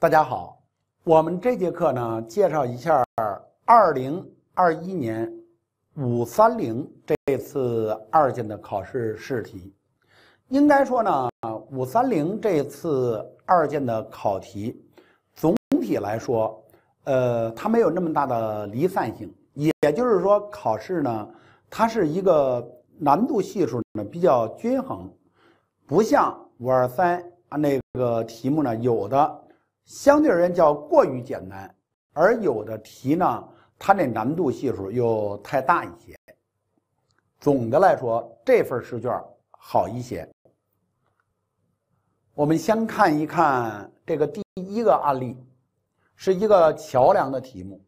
大家好，我们这节课呢，介绍一下二零二一年五三零这次二建的考试试题。应该说呢，五三零这次二建的考题总体来说，呃，它没有那么大的离散性，也就是说，考试呢，它是一个难度系数呢比较均衡，不像五二三啊那个题目呢有的。相对而言，叫过于简单；而有的题呢，它的难度系数又太大一些。总的来说，这份试卷好一些。我们先看一看这个第一个案例，是一个桥梁的题目。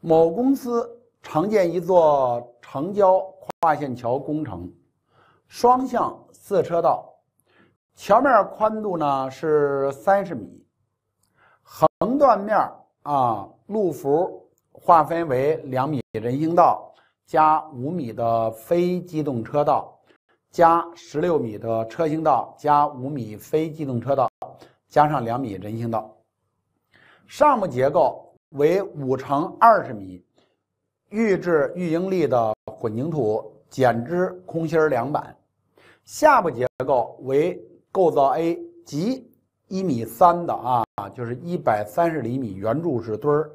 某公司承建一座城郊跨线桥工程，双向四车道。桥面宽度呢是三十米，横断面啊路幅划分为两米人行道，加五米的非机动车道，加十六米的车行道，加五米非机动车道，加上两米人行道。上部结构为五乘二十米预制预应力的混凝土简支空心梁板，下部结构为。构造 A 即一米三的啊就是一百三十厘米圆柱式墩儿，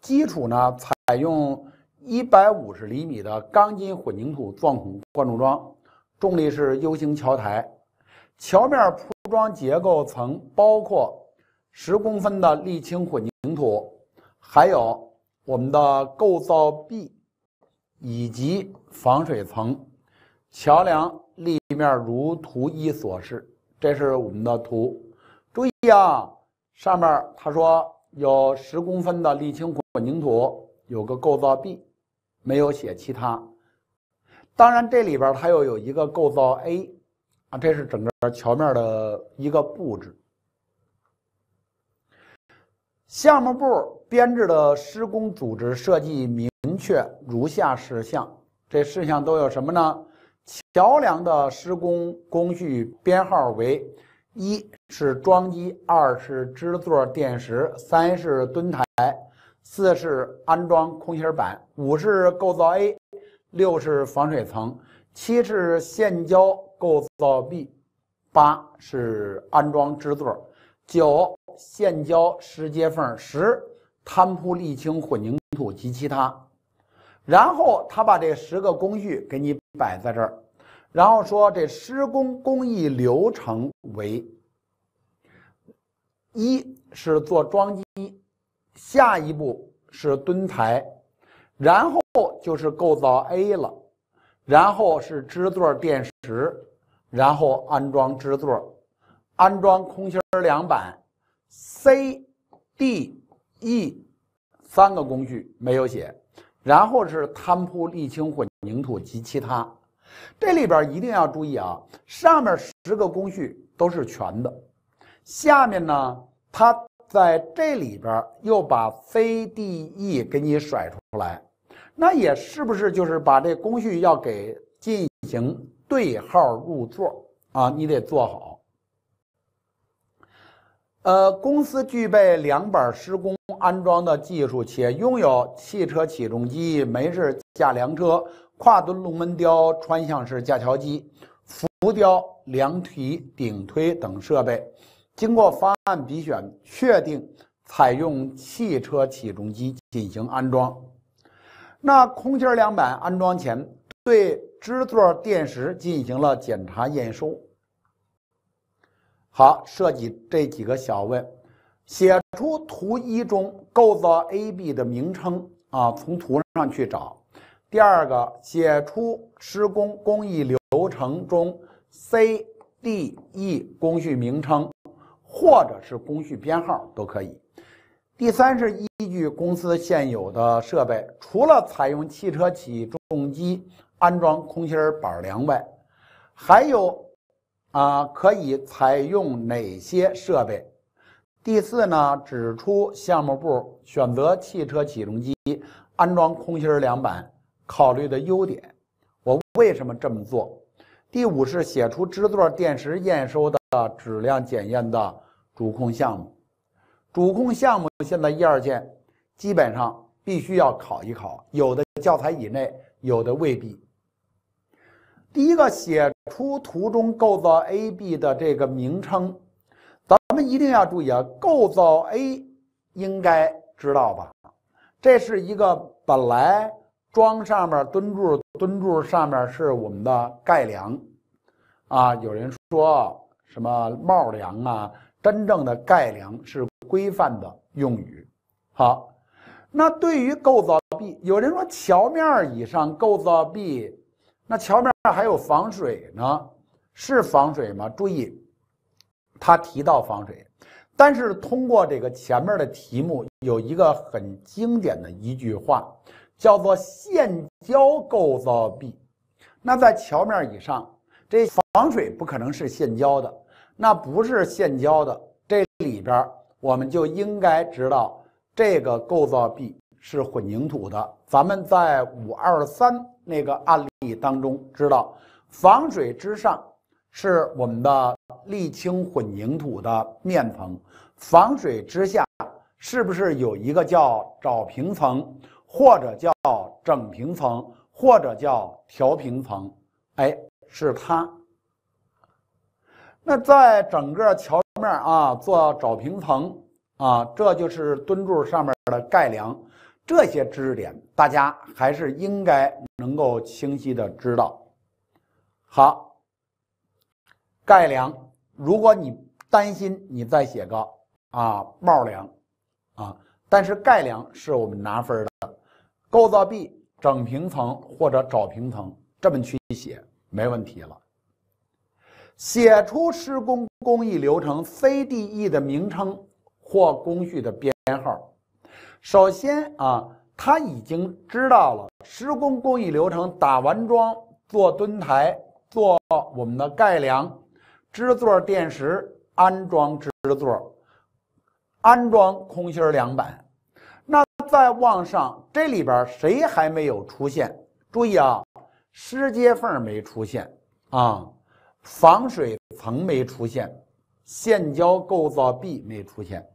基础呢采用一百五十厘米的钢筋混凝土钻孔灌注桩，重力是 U 型桥台，桥面铺装结构层包括十公分的沥青混凝土，还有我们的构造 B 以及防水层，桥梁立面如图一所示。这是我们的图，注意啊，上面他说有十公分的沥青混凝土，有个构造 B，没有写其他。当然这里边它又有一个构造 A，啊，这是整个桥面的一个布置。项目部编制的施工组织设计明确如下事项，这事项都有什么呢？桥梁的施工工序编号为：一是桩基，二是支座垫石，三是墩台，四是安装空心板，五是构造 A，六是防水层，七是现浇构造 B，八是安装支座，九现浇石接缝，十摊铺沥青混凝土及其他。然后他把这十个工序给你。摆在这儿，然后说这施工工艺流程为：一是做桩基，下一步是墩台，然后就是构造 A 了，然后是支座垫石，然后安装支座，安装空心梁板 C、D、E 三个工序没有写，然后是摊铺沥青混。混凝土及其他，这里边一定要注意啊！上面十个工序都是全的，下面呢，它在这里边又把 C、D、E 给你甩出来，那也是不是就是把这工序要给进行对号入座啊？你得做好。呃，公司具备梁板施工安装的技术，且拥有汽车起重机、煤式架梁车。跨墩龙门雕穿巷式架桥机、浮雕梁体顶推等设备，经过方案比选确定采用汽车起重机进行安装。那空间梁板安装前对支座垫石进行了检查验收。好，设计这几个小问，写出图一中构造 A、B 的名称啊，从图上去找。第二个，写出施工工艺流程中 C、D、E 工序名称，或者是工序编号都可以。第三是依据公司现有的设备，除了采用汽车起重机安装空心板梁外，还有啊可以采用哪些设备？第四呢，指出项目部选择汽车起重机安装空心梁板。考虑的优点，我为什么这么做？第五是写出制作电池验收的质量检验的主控项目。主控项目现在一二建基本上必须要考一考，有的教材以内，有的未必。第一个写出图中构造 A、B 的这个名称，咱们一定要注意啊。构造 A 应该知道吧？这是一个本来。桩上面墩柱，墩柱上面是我们的盖梁，啊，有人说什么帽梁啊？真正的盖梁是规范的用语。好，那对于构造壁，有人说桥面以上构造壁，那桥面还有防水呢？是防水吗？注意，他提到防水，但是通过这个前面的题目有一个很经典的一句话。叫做现浇构造壁，那在桥面以上，这防水不可能是现浇的，那不是现浇的。这里边我们就应该知道，这个构造壁是混凝土的。咱们在五二三那个案例当中知道，防水之上是我们的沥青混凝土的面层，防水之下是不是有一个叫找平层？或者叫整平层，或者叫调平层，哎，是它。那在整个桥面啊做找平层啊，这就是墩柱上面的盖梁。这些知识点大家还是应该能够清晰的知道。好，盖梁，如果你担心，你再写个啊帽梁，啊，但是盖梁是我们拿分的。构造 B 整平层或者找平层，这么去写没问题了。写出施工工艺流程 CDE 的名称或工序的编号。首先啊，他已经知道了施工工艺流程：打完桩、做墩台、做我们的盖梁、支座垫石、安装支座、安装空心梁板。再往上，这里边谁还没有出现？注意啊，湿接缝没出现啊，防水层没出现，现浇构造壁没出现。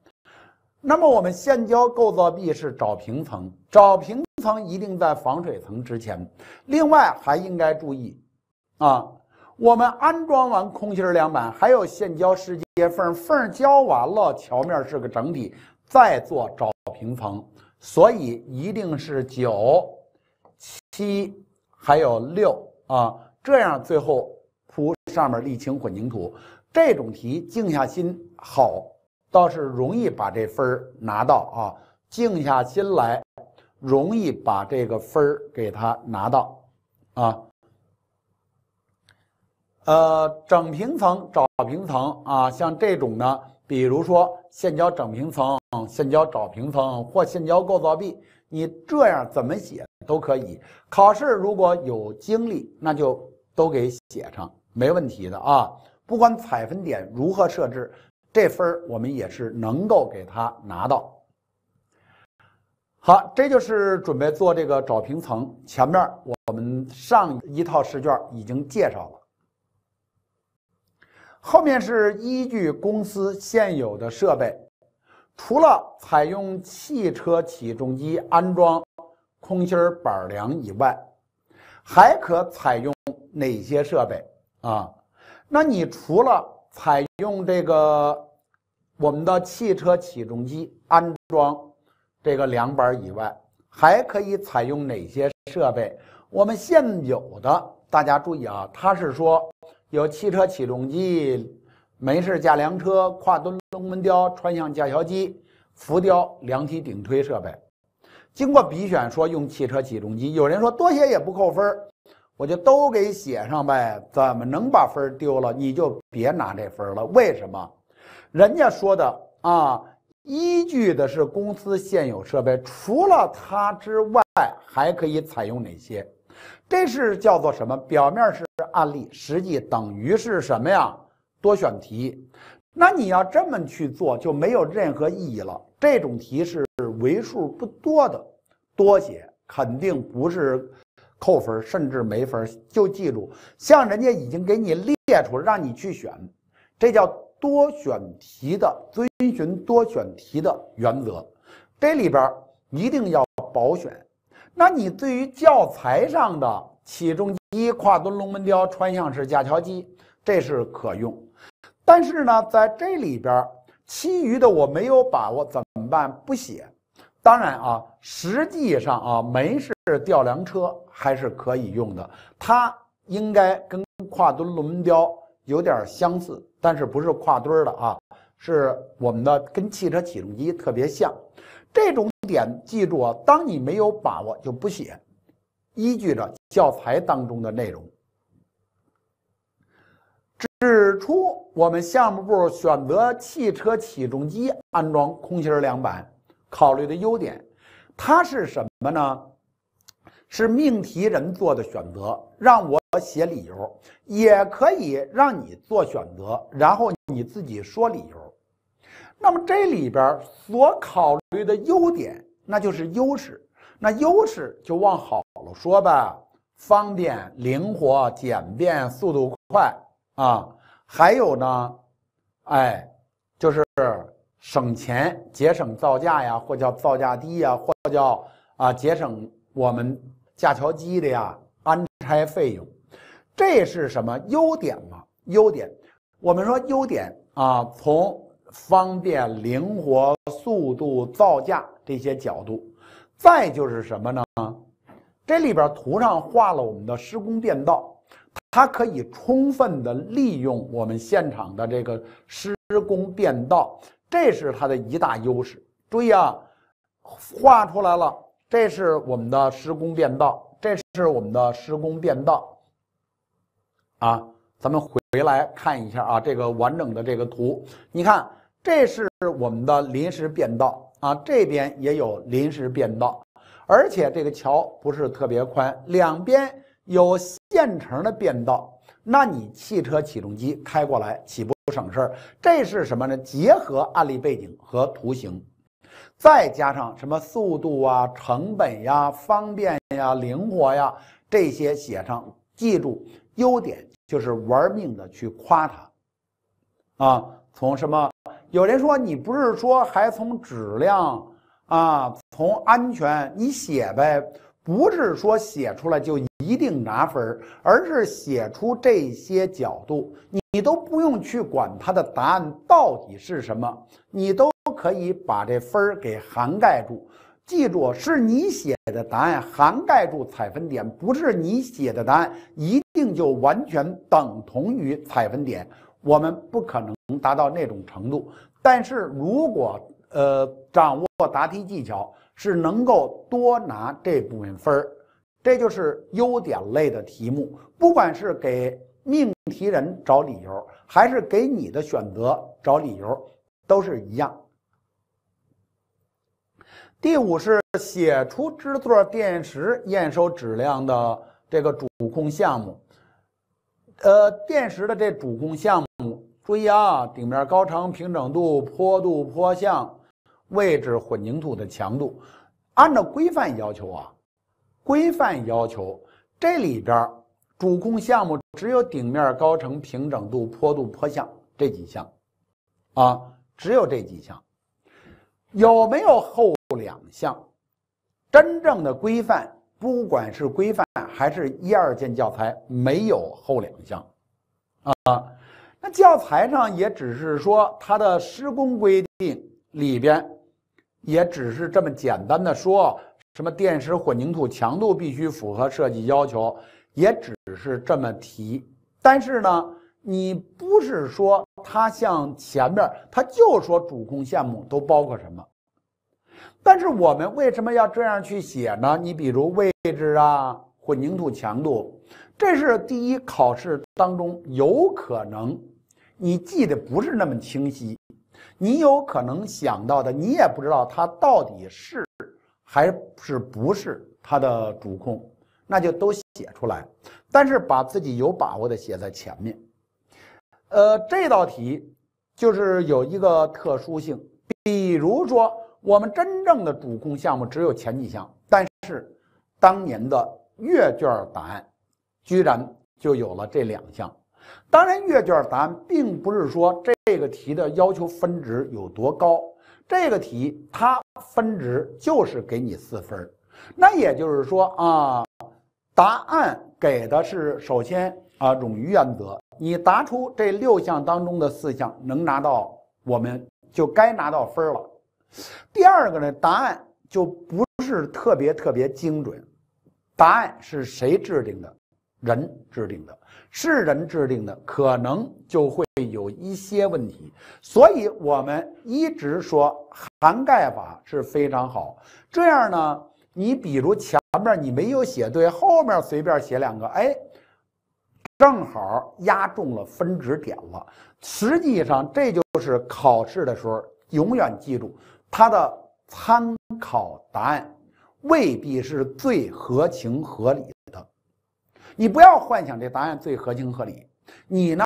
那么我们现浇构造壁是找平层，找平层一定在防水层之前。另外还应该注意啊，我们安装完空心梁板，还有现浇湿接缝，缝浇完了，桥面是个整体，再做找平层。所以一定是九、七还有六啊，这样最后铺上面沥青混凝土。这种题静下心好，倒是容易把这分儿拿到啊。静下心来，容易把这个分儿给他拿到啊。呃，整平层、找平层啊，像这种呢。比如说现浇整平层、现浇找平层或现浇构造壁，你这样怎么写都可以。考试如果有精力，那就都给写上，没问题的啊！不管采分点如何设置，这分儿我们也是能够给他拿到。好，这就是准备做这个找平层，前面我们上一套试卷已经介绍了。后面是依据公司现有的设备，除了采用汽车起重机安装空心板梁以外，还可采用哪些设备啊？那你除了采用这个我们的汽车起重机安装这个梁板以外，还可以采用哪些设备？我们现有的，大家注意啊，它是说。有汽车起重机、门式架梁车、跨墩龙门吊、穿向架桥机、浮雕梁体顶推设备。经过比选，说用汽车起重机。有人说多写也不扣分儿，我就都给写上呗。怎么能把分儿丢了？你就别拿这分儿了。为什么？人家说的啊，依据的是公司现有设备，除了它之外还可以采用哪些？这是叫做什么？表面是。案例实际等于是什么呀？多选题，那你要这么去做就没有任何意义了。这种题是为数不多的，多写肯定不是扣分，甚至没法就记住，像人家已经给你列出了，让你去选，这叫多选题的遵循多选题的原则。这里边一定要保选。那你对于教材上的起重？一跨墩龙门吊穿向式架桥机，这是可用。但是呢，在这里边，其余的我没有把握怎么办？不写。当然啊，实际上啊，门式吊梁车还是可以用的，它应该跟跨墩龙门吊有点相似，但是不是跨墩的啊？是我们的跟汽车起重机特别像。这种点记住啊，当你没有把握就不写，依据着。教材当中的内容指出，我们项目部选择汽车起重机安装空心梁板考虑的优点，它是什么呢？是命题人做的选择，让我写理由，也可以让你做选择，然后你自己说理由。那么这里边所考虑的优点，那就是优势，那优势就往好了说呗。方便、灵活、简便、速度快啊，还有呢，哎，就是省钱、节省造价呀，或叫造价低呀，或叫啊节省我们架桥机的呀安拆费用，这是什么优点嘛？优点，我们说优点啊，从方便、灵活、速度、造价这些角度，再就是什么呢？这里边图上画了我们的施工便道，它可以充分的利用我们现场的这个施工便道，这是它的一大优势。注意啊，画出来了，这是我们的施工便道，这是我们的施工便道。啊，咱们回来看一下啊，这个完整的这个图，你看这是我们的临时变道啊，这边也有临时变道。而且这个桥不是特别宽，两边有现成的变道，那你汽车起重机开过来岂不省事儿。这是什么呢？结合案例背景和图形，再加上什么速度啊、成本呀、方便呀、灵活呀这些写上。记住，优点就是玩命的去夸它，啊，从什么？有人说你不是说还从质量啊？从安全你写呗，不是说写出来就一定拿分儿，而是写出这些角度，你都不用去管它的答案到底是什么，你都可以把这分儿给涵盖住。记住，是你写的答案涵盖住采分点，不是你写的答案一定就完全等同于采分点。我们不可能达到那种程度，但是如果呃掌握答题技巧。是能够多拿这部分分儿，这就是优点类的题目。不管是给命题人找理由，还是给你的选择找理由，都是一样。第五是写出制作电池验收质量的这个主控项目。呃，电池的这主控项目，注意啊，顶面高程、平整度、坡度、坡向。位置混凝土的强度，按照规范要求啊，规范要求这里边主控项目只有顶面高程、平整度、坡度、坡向这几项，啊，只有这几项，有没有后两项？真正的规范，不管是规范还是一二建教材，没有后两项，啊，那教材上也只是说它的施工规定里边。也只是这么简单的说，什么电石混凝土强度必须符合设计要求，也只是这么提。但是呢，你不是说它像前面，它就说主控项目都包括什么？但是我们为什么要这样去写呢？你比如位置啊，混凝土强度，这是第一考试当中有可能你记得不是那么清晰。你有可能想到的，你也不知道他到底是还是不是他的主控，那就都写出来。但是把自己有把握的写在前面。呃，这道题就是有一个特殊性，比如说我们真正的主控项目只有前几项，但是当年的阅卷答案居然就有了这两项。当然，阅卷答案并不是说这个题的要求分值有多高，这个题它分值就是给你四分儿。那也就是说啊，答案给的是首先啊冗余原则，你答出这六项当中的四项能拿到，我们就该拿到分儿了。第二个呢，答案就不是特别特别精准，答案是谁制定的？人制定的是人制定的，可能就会有一些问题，所以我们一直说涵盖法是非常好。这样呢，你比如前面你没有写对，后面随便写两个，哎，正好压中了分值点了。实际上，这就是考试的时候永远记住，它的参考答案未必是最合情合理。你不要幻想这答案最合情合理，你呢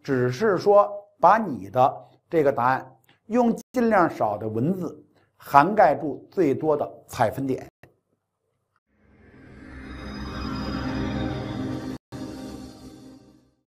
只是说把你的这个答案用尽量少的文字涵盖住最多的采分点。